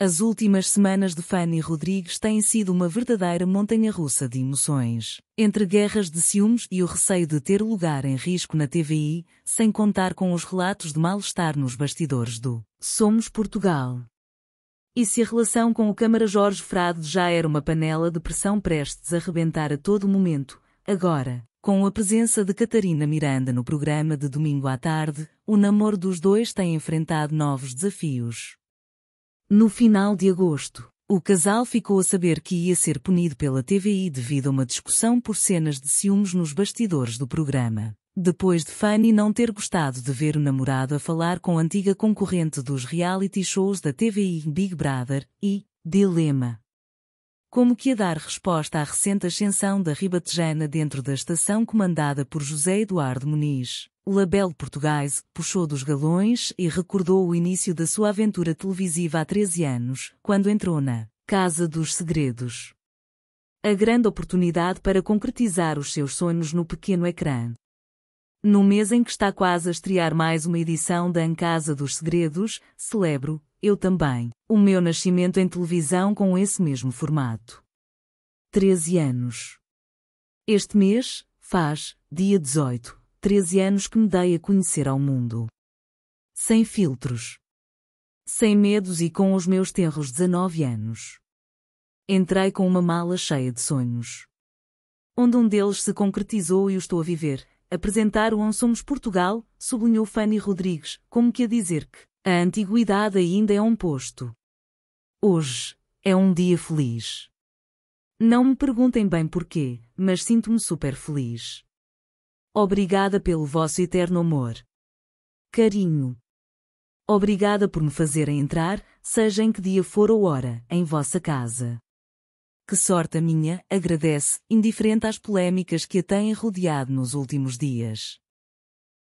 As últimas semanas de Fanny Rodrigues têm sido uma verdadeira montanha-russa de emoções. Entre guerras de ciúmes e o receio de ter lugar em risco na TVI, sem contar com os relatos de mal-estar nos bastidores do Somos Portugal. E se a relação com o Câmara Jorge Frade já era uma panela de pressão prestes a rebentar a todo momento, agora, com a presença de Catarina Miranda no programa de domingo à tarde, o namoro dos dois tem enfrentado novos desafios. No final de agosto, o casal ficou a saber que ia ser punido pela TVI devido a uma discussão por cenas de ciúmes nos bastidores do programa. Depois de Fanny não ter gostado de ver o namorado a falar com a antiga concorrente dos reality shows da TVI Big Brother e Dilema. Como que a dar resposta à recente ascensão da ribatejana dentro da estação comandada por José Eduardo Muniz o Label Portugais puxou dos galões e recordou o início da sua aventura televisiva há 13 anos, quando entrou na Casa dos Segredos. A grande oportunidade para concretizar os seus sonhos no pequeno ecrã. No mês em que está quase a estrear mais uma edição da Casa dos Segredos, celebro, eu também, o meu nascimento em televisão com esse mesmo formato. 13 anos. Este mês, faz, dia 18, 13 anos que me dei a conhecer ao mundo. Sem filtros. Sem medos e com os meus tenros 19 anos. Entrei com uma mala cheia de sonhos. Onde um deles se concretizou e o estou a viver. Apresentar o Somos Portugal, sublinhou Fanny Rodrigues, como que a dizer que a antiguidade ainda é um posto. Hoje é um dia feliz. Não me perguntem bem porquê, mas sinto-me super feliz. Obrigada pelo vosso eterno amor. Carinho. Obrigada por me fazerem entrar, seja em que dia for ou hora, em vossa casa. Que sorte a minha, agradece, indiferente às polémicas que a têm rodeado nos últimos dias.